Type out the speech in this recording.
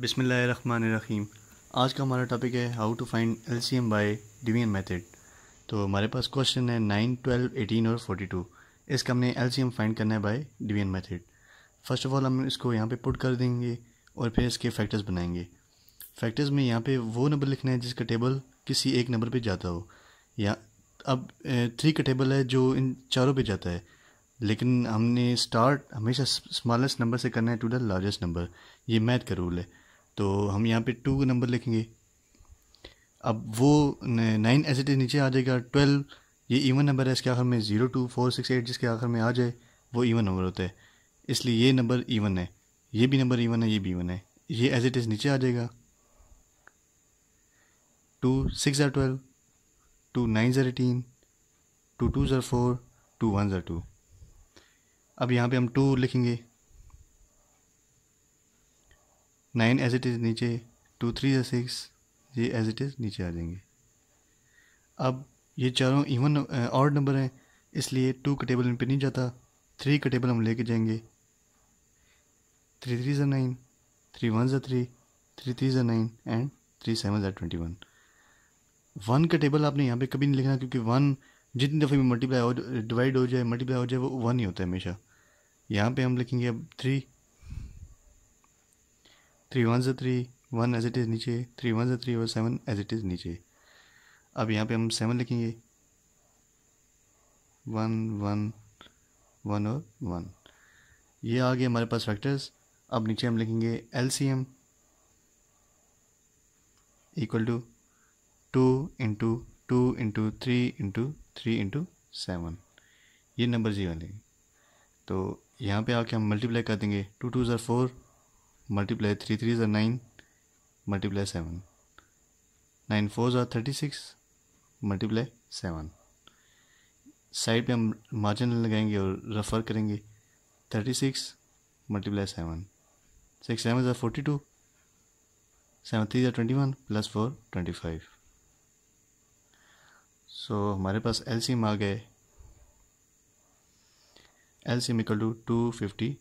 बिसमीम आज का हमारा टॉपिक है how to find L C M by division method तो हमारे पास क्वेश्चन है नाइन ट्वेल्व एटीन और फोर्टी टू इसका हमने एल सी एम फाइंड करना है by division method first of all हम इसको यहाँ पे पुट कर देंगे और फिर इसके फैक्टर्स बनाएंगे फैक्टर्स में यहाँ पे वो नंबर लिखना है जिसका टेबल किसी एक नंबर पे जाता हो या अब थ्री का टेबल है जो इन चारों पे जाता है लेकिन हमने स्टार्ट हमेशा स्मॉलेस्ट नंबर से करना है टू द लार्जेस्ट नंबर ये मैथ का रूल है तो हम यहाँ पे टू का नंबर लिखेंगे अब वो नाइन एस नीचे आ जाएगा ट्वेल्व ये इवन नंबर है इसके आखिर में zero two four six eight जिसके आखिर में आ जाए वो इवन नंबर होता है इसलिए ये नंबर इवन है ये भी नंबर इवन है ये भी इवन है ये एज इट इज़ नीचे आ जाएगा two six are twelve two nine are eighteen two two are four two one are two अब यहाँ पे हम टू लिखेंगे नाइन एज इट इज़ नीचे टू थ्री या सिक्स ये एज इट इज़ नीचे आ जाएंगे अब ये चारों इवन और नंबर हैं इसलिए टू का टेबल इन पर नहीं जाता थ्री का टेबल हम लेके जाएंगे three three are nine three one are three three three are nine and three seven are twenty one one का टेबल आपने यहाँ पे कभी नहीं लिखना क्योंकि वन जितनी दफ़े भी मल्टीप्लाई हो डिवाइड हो जाए मल्टीप्लाई हो जाए वो वन ही होता है हमेशा यहाँ पे हम लिखेंगे अब three three one are three one as it is नीचे थ्री वन ज़ा थ्री और सेवन एज इट इज़ नीचे अब यहाँ पे हम सेवन लिखेंगे वन वन वन और वन ये आ गए हमारे पास फैक्टर्स अब नीचे हम लिखेंगे L C M equal to two into two into three into three into seven ये नंबर जी वाले तो यहाँ पे आके हम मल्टीप्लाई कर देंगे two two are four multiply three three जो nine multiply seven nine four जो thirty six multiply seven side पे हम मार्जिन लगाएंगे और रेफर करेंगे thirty six multiply seven six seven are forty two seven three are twenty one plus four twenty five so हमारे पास L आ गए L C M equal to two fifty